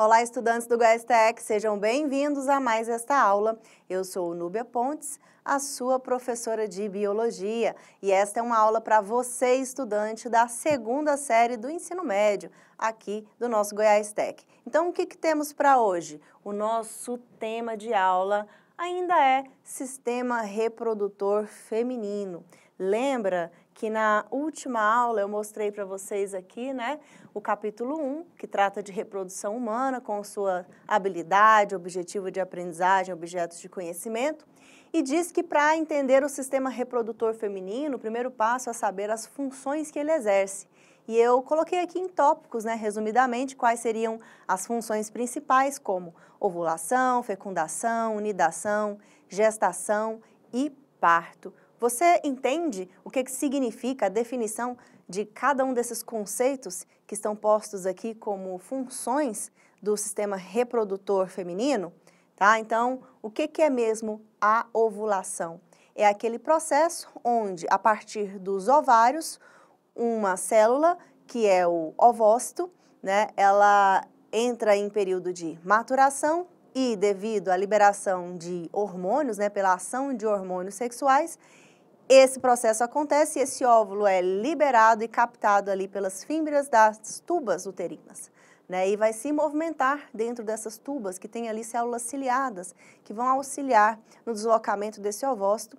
Olá, estudantes do Tech, sejam bem-vindos a mais esta aula. Eu sou Núbia Pontes, a sua professora de Biologia, e esta é uma aula para você, estudante da segunda série do ensino médio, aqui do nosso Goiás Tech. Então, o que, que temos para hoje? O nosso tema de aula ainda é Sistema Reprodutor Feminino. Lembra que na última aula eu mostrei para vocês aqui, né, o capítulo 1, que trata de reprodução humana com sua habilidade, objetivo de aprendizagem, objetos de conhecimento, e diz que para entender o sistema reprodutor feminino, o primeiro passo é saber as funções que ele exerce. E eu coloquei aqui em tópicos, né, resumidamente, quais seriam as funções principais, como ovulação, fecundação, unidação, gestação e parto. Você entende o que significa a definição de cada um desses conceitos que estão postos aqui como funções do sistema reprodutor feminino? Tá? Então, o que, que é mesmo a ovulação? É aquele processo onde, a partir dos ovários, uma célula, que é o ovócito, né, ela entra em período de maturação e, devido à liberação de hormônios, né, pela ação de hormônios sexuais, esse processo acontece e esse óvulo é liberado e captado ali pelas fímbrias das tubas uterinas. Né, e vai se movimentar dentro dessas tubas que tem ali células ciliadas que vão auxiliar no deslocamento desse ovócito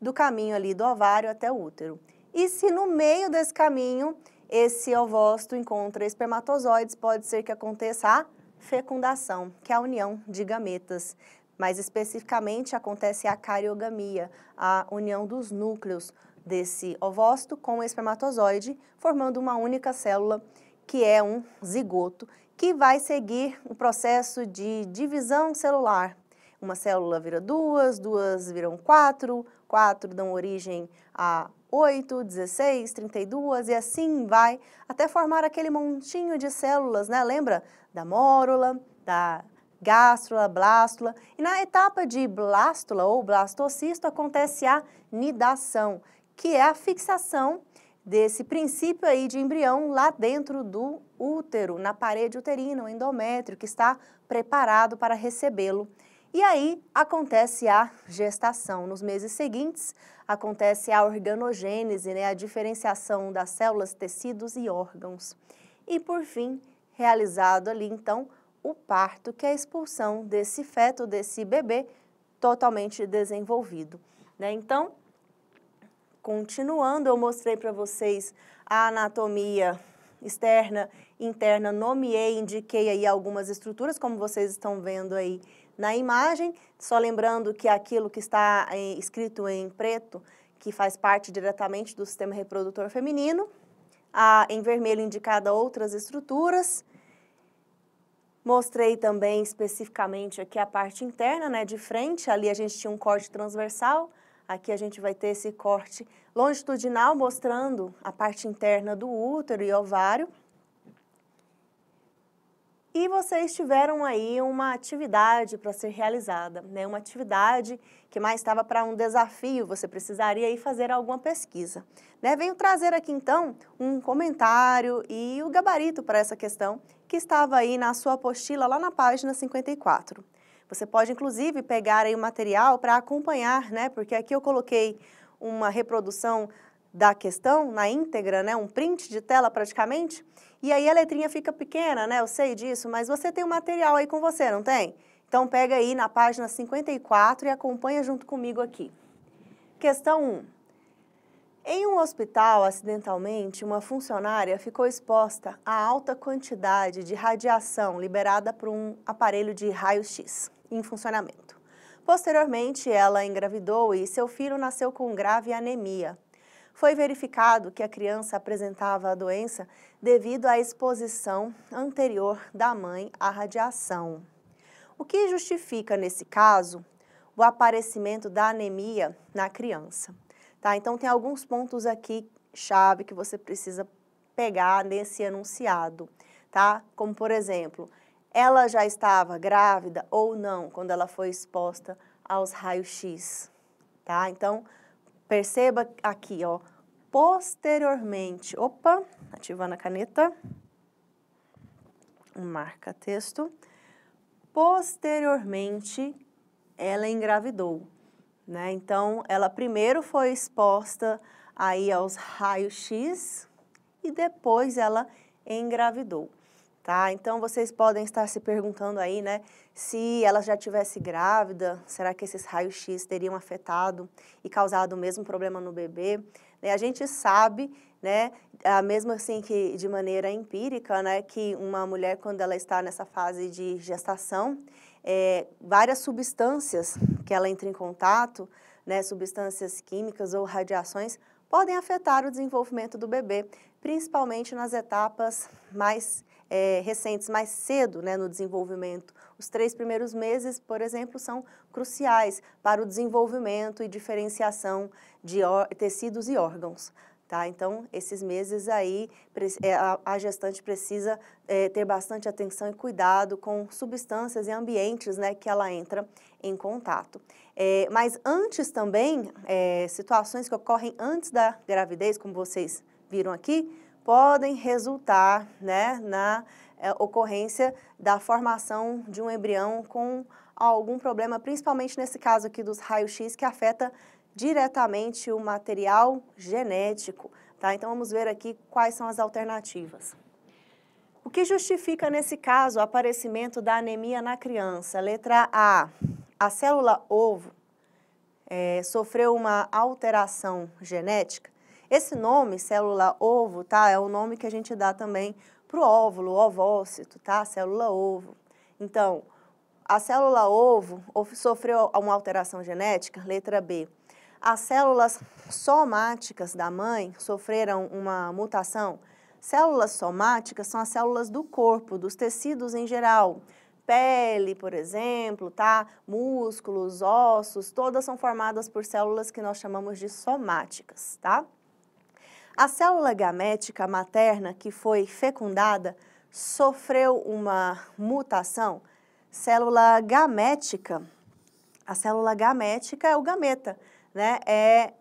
do caminho ali do ovário até o útero. E se no meio desse caminho esse ovócito encontra espermatozoides, pode ser que aconteça a fecundação, que é a união de gametas. Mais especificamente, acontece a cariogamia, a união dos núcleos desse ovócito com o espermatozoide, formando uma única célula, que é um zigoto, que vai seguir o um processo de divisão celular. Uma célula vira duas, duas viram quatro, quatro dão origem a 8, 16, 32 e assim vai, até formar aquele montinho de células, né? Lembra da mórula, da gástrula, blástula. E na etapa de blástula ou blastocisto acontece a nidação, que é a fixação desse princípio aí de embrião lá dentro do útero, na parede uterina, o endométrio, que está preparado para recebê-lo. E aí acontece a gestação. Nos meses seguintes acontece a organogênese, né, a diferenciação das células, tecidos e órgãos. E por fim, realizado ali então o parto, que é a expulsão desse feto, desse bebê totalmente desenvolvido. Né? Então, continuando, eu mostrei para vocês a anatomia externa, interna, nomeei, indiquei aí algumas estruturas, como vocês estão vendo aí na imagem. Só lembrando que aquilo que está em, é, escrito em preto, que faz parte diretamente do sistema reprodutor feminino, a, em vermelho indicada outras estruturas, Mostrei também especificamente aqui a parte interna, né, de frente, ali a gente tinha um corte transversal, aqui a gente vai ter esse corte longitudinal mostrando a parte interna do útero e ovário. E vocês tiveram aí uma atividade para ser realizada, né? uma atividade que mais estava para um desafio, você precisaria aí fazer alguma pesquisa. Né? Venho trazer aqui então um comentário e o gabarito para essa questão que estava aí na sua apostila lá na página 54. Você pode inclusive pegar aí o material para acompanhar, né? porque aqui eu coloquei uma reprodução da questão na íntegra, né, um print de tela praticamente, e aí a letrinha fica pequena, né, eu sei disso, mas você tem o um material aí com você, não tem? Então pega aí na página 54 e acompanha junto comigo aqui. Questão 1. Em um hospital, acidentalmente, uma funcionária ficou exposta a alta quantidade de radiação liberada por um aparelho de raio-x em funcionamento. Posteriormente, ela engravidou e seu filho nasceu com grave anemia foi verificado que a criança apresentava a doença devido à exposição anterior da mãe à radiação. O que justifica, nesse caso, o aparecimento da anemia na criança. Tá? Então, tem alguns pontos aqui chave que você precisa pegar nesse enunciado, tá? Como, por exemplo, ela já estava grávida ou não quando ela foi exposta aos raios-x, tá? Então, Perceba aqui, ó, posteriormente, opa, ativando a caneta, marca texto, posteriormente ela engravidou, né? Então, ela primeiro foi exposta aí aos raios-x e depois ela engravidou. Tá? Então vocês podem estar se perguntando aí, né, se ela já tivesse grávida, será que esses raios-x teriam afetado e causado o mesmo problema no bebê? Né, a gente sabe, né, ah, mesmo assim que de maneira empírica, né, que uma mulher quando ela está nessa fase de gestação, é, várias substâncias que ela entra em contato, né, substâncias químicas ou radiações, podem afetar o desenvolvimento do bebê, principalmente nas etapas mais é, recentes mais cedo né, no desenvolvimento. Os três primeiros meses, por exemplo, são cruciais para o desenvolvimento e diferenciação de tecidos e órgãos. Tá? Então, esses meses aí, é, a gestante precisa é, ter bastante atenção e cuidado com substâncias e ambientes né, que ela entra em contato. É, mas antes também, é, situações que ocorrem antes da gravidez, como vocês viram aqui, podem resultar né, na é, ocorrência da formação de um embrião com algum problema, principalmente nesse caso aqui dos raios-x, que afeta diretamente o material genético. Tá? Então vamos ver aqui quais são as alternativas. O que justifica nesse caso o aparecimento da anemia na criança? Letra A, a célula ovo é, sofreu uma alteração genética esse nome, célula ovo, tá? É o nome que a gente dá também para o óvulo, ovócito, tá? Célula ovo. Então, a célula ovo sofreu uma alteração genética, letra B. As células somáticas da mãe sofreram uma mutação. Células somáticas são as células do corpo, dos tecidos em geral. Pele, por exemplo, tá? Músculos, ossos, todas são formadas por células que nós chamamos de somáticas, tá? A célula gamética materna que foi fecundada sofreu uma mutação. Célula gamética, a célula gamética é o gameta, né? É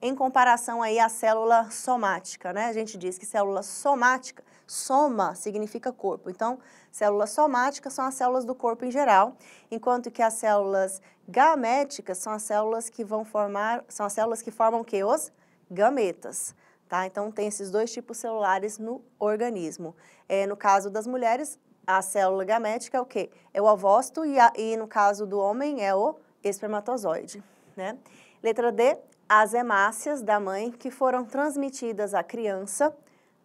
em comparação aí à célula somática, né? A gente diz que célula somática, soma significa corpo. Então, células somáticas são as células do corpo em geral, enquanto que as células gaméticas são as células que vão formar, são as células que formam que os gametas. Tá? Então, tem esses dois tipos celulares no organismo. É, no caso das mulheres, a célula gamética é o quê? É o ovócito e, a, e no caso do homem é o espermatozoide. Né? Letra D, as hemácias da mãe que foram transmitidas à criança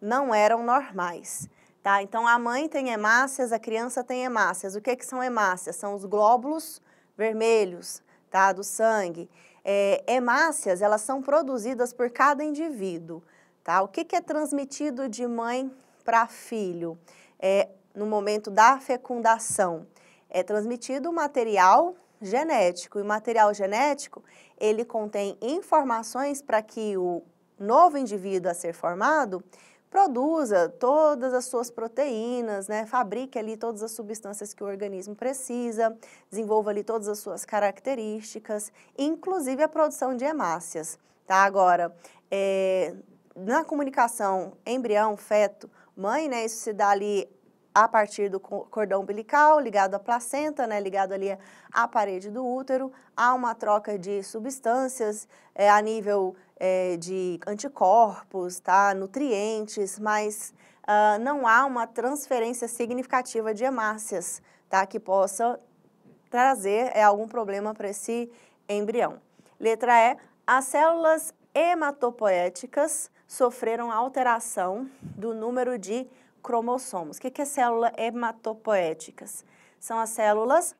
não eram normais. Tá? Então, a mãe tem hemácias, a criança tem hemácias. O que, que são hemácias? São os glóbulos vermelhos tá? do sangue. É, hemácias, elas são produzidas por cada indivíduo. Tá? O que, que é transmitido de mãe para filho é, no momento da fecundação? É transmitido o material genético. E o material genético, ele contém informações para que o novo indivíduo a ser formado produza todas as suas proteínas, né? fabrique ali todas as substâncias que o organismo precisa, desenvolva ali todas as suas características, inclusive a produção de hemácias. Tá? Agora, é, na comunicação embrião-feto, mãe, né, isso se dá ali a partir do cordão umbilical, ligado à placenta, né, ligado ali à parede do útero, há uma troca de substâncias é, a nível é, de anticorpos, tá, nutrientes, mas uh, não há uma transferência significativa de hemácias, tá, que possa trazer é, algum problema para esse embrião. Letra E, as células hematopoéticas sofreram alteração do número de cromossomos. O que é célula hematopoéticas? São as células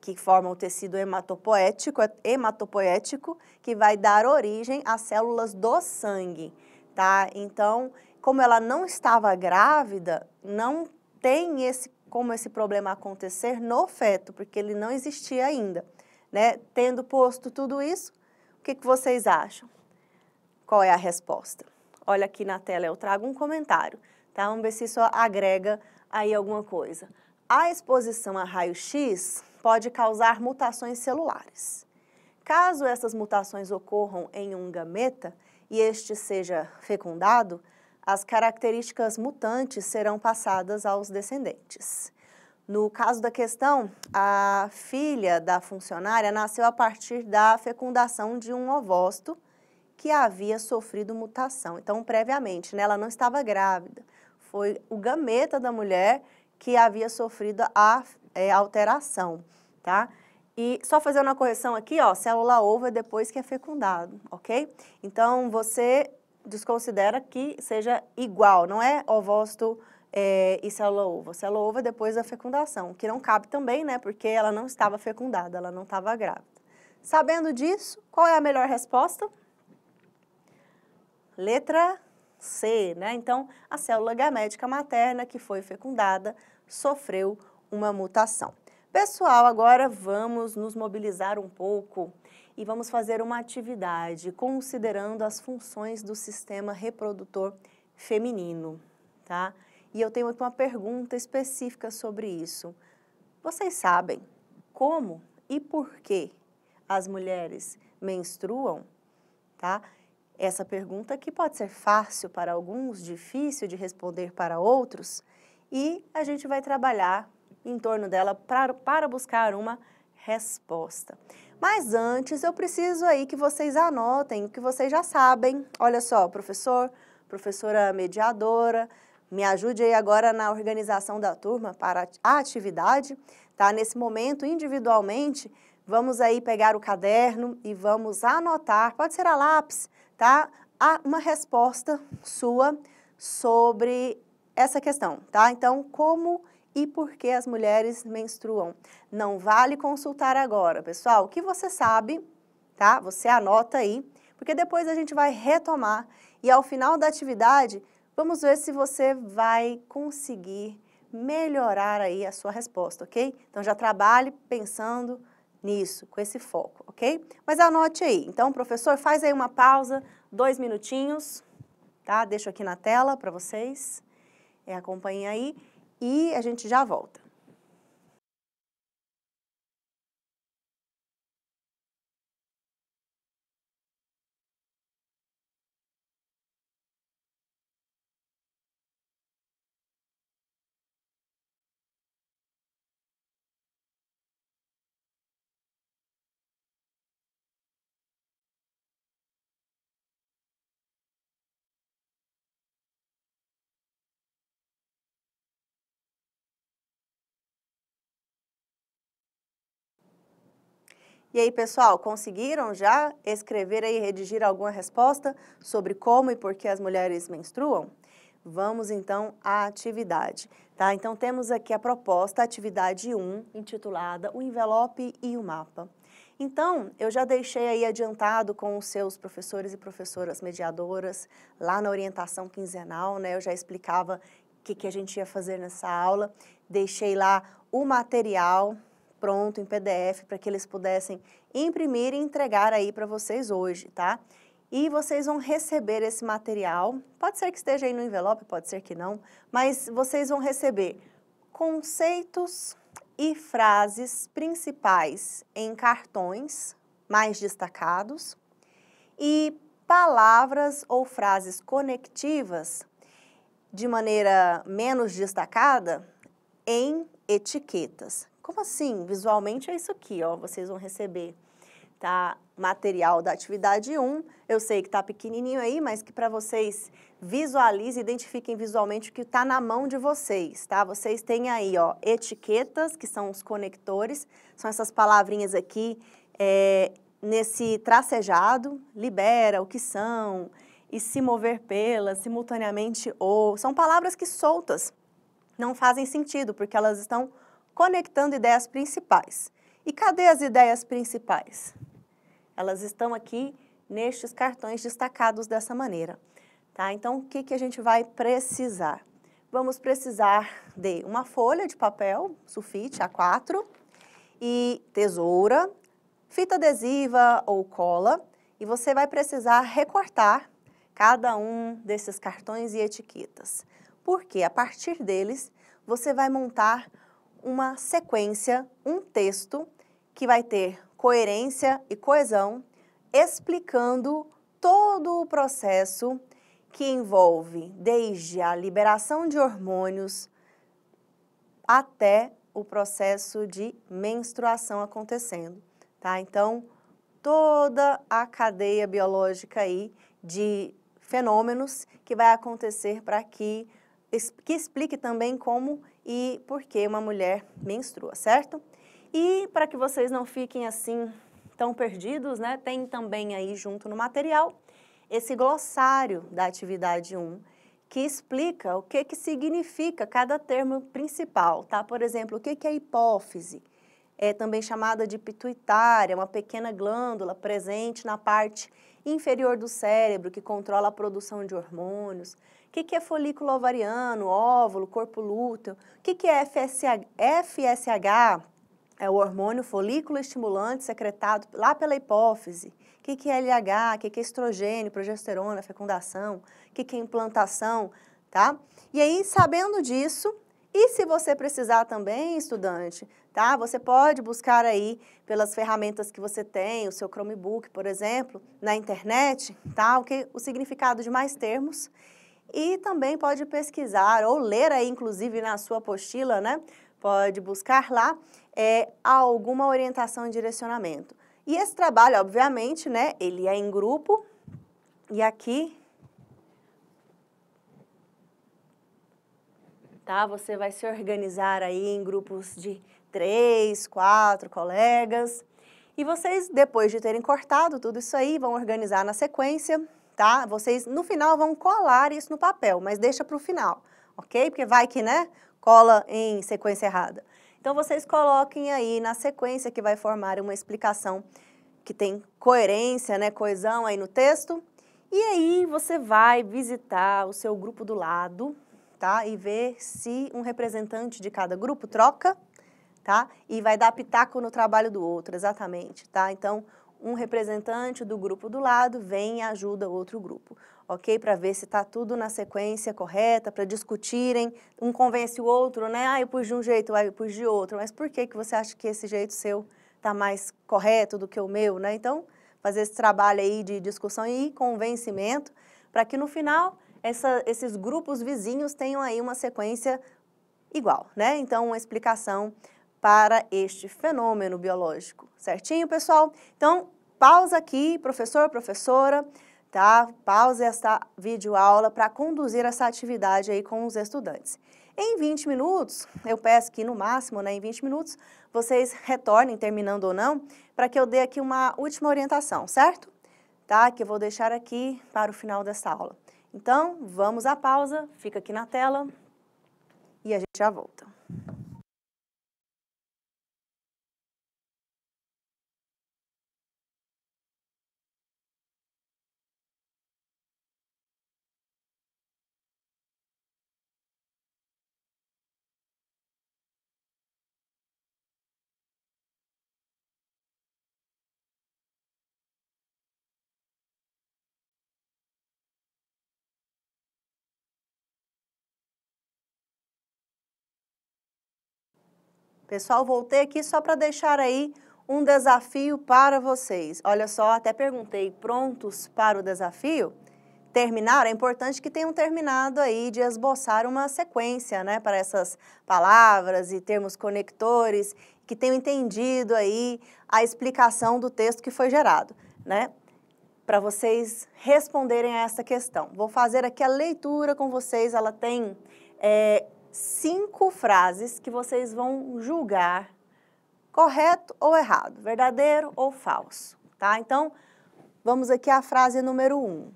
que formam o tecido hematopoético, hematopoético, que vai dar origem às células do sangue, tá? Então, como ela não estava grávida, não tem esse como esse problema acontecer no feto, porque ele não existia ainda, né? Tendo posto tudo isso, o que, que vocês acham? qual é a resposta. Olha aqui na tela, eu trago um comentário, tá? Vamos ver se isso agrega aí alguma coisa. A exposição a raio-x pode causar mutações celulares. Caso essas mutações ocorram em um gameta e este seja fecundado, as características mutantes serão passadas aos descendentes. No caso da questão, a filha da funcionária nasceu a partir da fecundação de um ovócito que havia sofrido mutação. Então, previamente, né, ela não estava grávida. Foi o gameta da mulher que havia sofrido a é, alteração, tá? E só fazendo uma correção aqui, ó, célula ovo é depois que é fecundado, ok? Então, você desconsidera que seja igual, não é ovócito é, e célula ovo. célula ovo é depois da fecundação, que não cabe também, né? Porque ela não estava fecundada, ela não estava grávida. Sabendo disso, qual é a melhor resposta? Letra C, né? Então, a célula gamética materna que foi fecundada sofreu uma mutação. Pessoal, agora vamos nos mobilizar um pouco e vamos fazer uma atividade considerando as funções do sistema reprodutor feminino, tá? E eu tenho aqui uma pergunta específica sobre isso. Vocês sabem como e por que as mulheres menstruam, tá? Essa pergunta que pode ser fácil para alguns, difícil de responder para outros, e a gente vai trabalhar em torno dela pra, para buscar uma resposta. Mas antes, eu preciso aí que vocês anotem o que vocês já sabem. Olha só, professor, professora mediadora, me ajude aí agora na organização da turma para a atividade, tá? Nesse momento, individualmente, vamos aí pegar o caderno e vamos anotar, pode ser a lápis, tá? Há uma resposta sua sobre essa questão, tá? Então, como e por que as mulheres menstruam? Não vale consultar agora, pessoal. O que você sabe, tá? Você anota aí, porque depois a gente vai retomar e ao final da atividade, vamos ver se você vai conseguir melhorar aí a sua resposta, ok? Então já trabalhe pensando nisso, com esse foco, ok? Mas anote aí. Então, professor, faz aí uma pausa, dois minutinhos, tá? Deixo aqui na tela para vocês. É, acompanhem aí e a gente já volta. E aí, pessoal, conseguiram já escrever e redigir alguma resposta sobre como e por que as mulheres menstruam? Vamos então à atividade, tá? Então temos aqui a proposta, atividade 1, intitulada O envelope e o mapa. Então, eu já deixei aí adiantado com os seus professores e professoras mediadoras, lá na orientação quinzenal, né? Eu já explicava o que, que a gente ia fazer nessa aula, deixei lá o material, pronto em PDF para que eles pudessem imprimir e entregar aí para vocês hoje, tá? E vocês vão receber esse material, pode ser que esteja aí no envelope, pode ser que não, mas vocês vão receber conceitos e frases principais em cartões mais destacados e palavras ou frases conectivas de maneira menos destacada em etiquetas. Como assim? Visualmente é isso aqui, ó, vocês vão receber tá? Material da atividade 1. Eu sei que tá pequenininho aí, mas que para vocês visualizem, identifiquem visualmente o que tá na mão de vocês, tá? Vocês têm aí, ó, etiquetas, que são os conectores, são essas palavrinhas aqui é, nesse tracejado, libera, o que são, e se mover pelas, simultaneamente ou. São palavras que soltas não fazem sentido, porque elas estão conectando ideias principais. E cadê as ideias principais? Elas estão aqui nestes cartões destacados dessa maneira. Tá? Então, o que, que a gente vai precisar? Vamos precisar de uma folha de papel, sulfite A4, e tesoura, fita adesiva ou cola, e você vai precisar recortar cada um desses cartões e etiquetas, porque a partir deles você vai montar uma sequência, um texto que vai ter coerência e coesão, explicando todo o processo que envolve desde a liberação de hormônios até o processo de menstruação acontecendo, tá? Então, toda a cadeia biológica aí de fenômenos que vai acontecer para que que explique também como e por que uma mulher menstrua, certo? E para que vocês não fiquem assim tão perdidos, né, tem também aí junto no material esse glossário da atividade 1 que explica o que, que significa cada termo principal, tá? Por exemplo, o que, que é hipófise? É também chamada de pituitária, uma pequena glândula presente na parte inferior do cérebro que controla a produção de hormônios. O que, que é folículo ovariano, óvulo, corpo lúteo? O que, que é FSH? FSH é o hormônio folículo estimulante secretado lá pela hipófise. O que, que é LH? O que, que é estrogênio, progesterona, fecundação? O que, que é implantação? Tá? E aí, sabendo disso, e se você precisar também, estudante, tá? Você pode buscar aí pelas ferramentas que você tem, o seu Chromebook, por exemplo, na internet, tá? O, que, o significado de mais termos e também pode pesquisar ou ler aí, inclusive, na sua apostila, né? Pode buscar lá é, alguma orientação e direcionamento. E esse trabalho, obviamente, né? Ele é em grupo e aqui tá? Você vai se organizar aí em grupos de três, quatro colegas. E vocês, depois de terem cortado tudo isso aí, vão organizar na sequência tá? Vocês no final vão colar isso no papel, mas deixa para o final, ok? Porque vai que, né, cola em sequência errada. Então vocês coloquem aí na sequência que vai formar uma explicação que tem coerência, né, coesão aí no texto. E aí você vai visitar o seu grupo do lado, tá? E ver se um representante de cada grupo troca, tá? E vai dar pitaco no trabalho do outro, exatamente, tá? Então, um representante do grupo do lado vem e ajuda outro grupo, ok? Para ver se está tudo na sequência correta, para discutirem, um convence o outro, né? Ah, eu pus de um jeito, ah, eu pus de outro, mas por que, que você acha que esse jeito seu está mais correto do que o meu, né? Então, fazer esse trabalho aí de discussão e convencimento, para que no final essa, esses grupos vizinhos tenham aí uma sequência igual, né? Então, uma explicação para este fenômeno biológico. Certinho, pessoal? Então, pausa aqui, professor, professora, tá? Pausa esta videoaula para conduzir essa atividade aí com os estudantes. Em 20 minutos, eu peço que no máximo, né, em 20 minutos, vocês retornem, terminando ou não, para que eu dê aqui uma última orientação, certo? Tá? Que eu vou deixar aqui para o final dessa aula. Então, vamos à pausa, fica aqui na tela e a gente já volta. Pessoal, voltei aqui só para deixar aí um desafio para vocês. Olha só, até perguntei, prontos para o desafio? Terminaram? É importante que tenham terminado aí de esboçar uma sequência, né, para essas palavras e termos conectores, que tenham entendido aí a explicação do texto que foi gerado, né? Para vocês responderem a essa questão. Vou fazer aqui a leitura com vocês, ela tem é, cinco frases que vocês vão julgar correto ou errado, verdadeiro ou falso, tá? Então, vamos aqui à frase número um.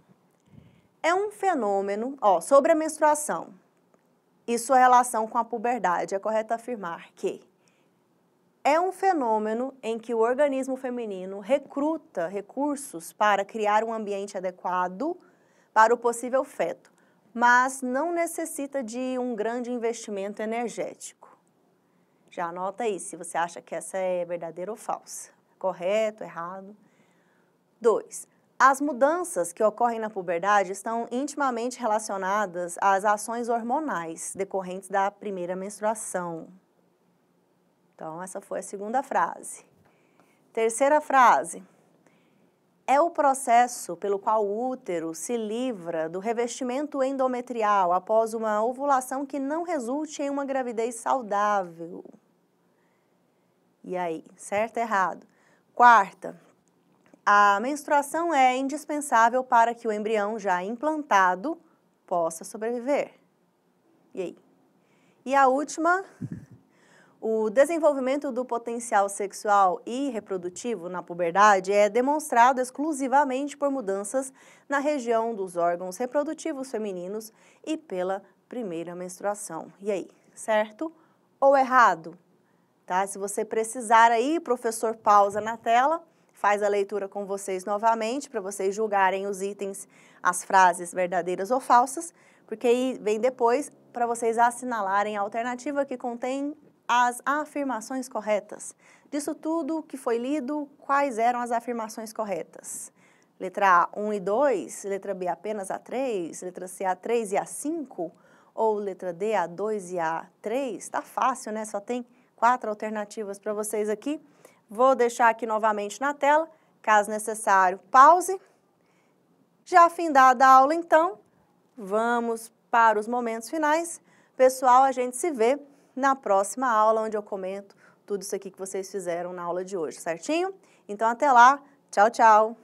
É um fenômeno, ó, sobre a menstruação e sua é relação com a puberdade. É correto afirmar que é um fenômeno em que o organismo feminino recruta recursos para criar um ambiente adequado para o possível feto, mas não necessita de um grande investimento energético. Já anota aí se você acha que essa é verdadeira ou falsa. Correto, errado? 2. As mudanças que ocorrem na puberdade estão intimamente relacionadas às ações hormonais decorrentes da primeira menstruação. Então, essa foi a segunda frase. Terceira frase é o processo pelo qual o útero se livra do revestimento endometrial após uma ovulação que não resulte em uma gravidez saudável. E aí, certo ou errado? Quarta, a menstruação é indispensável para que o embrião já implantado possa sobreviver. E aí? E a última, o desenvolvimento do potencial sexual e reprodutivo na puberdade é demonstrado exclusivamente por mudanças na região dos órgãos reprodutivos femininos e pela primeira menstruação. E aí, certo ou errado? Tá? Se você precisar aí, professor, pausa na tela, faz a leitura com vocês novamente para vocês julgarem os itens, as frases verdadeiras ou falsas, porque aí vem depois para vocês assinalarem a alternativa que contém as afirmações corretas. Disso tudo que foi lido, quais eram as afirmações corretas? Letra A, 1 e 2, letra B, apenas a 3, letra C, a 3 e a 5, ou letra D, a 2 e a 3? Tá fácil, né? Só tem quatro alternativas para vocês aqui. Vou deixar aqui novamente na tela, caso necessário, pause. Já findada a aula, então, vamos para os momentos finais. Pessoal, a gente se vê na próxima aula, onde eu comento tudo isso aqui que vocês fizeram na aula de hoje, certinho? Então, até lá. Tchau, tchau!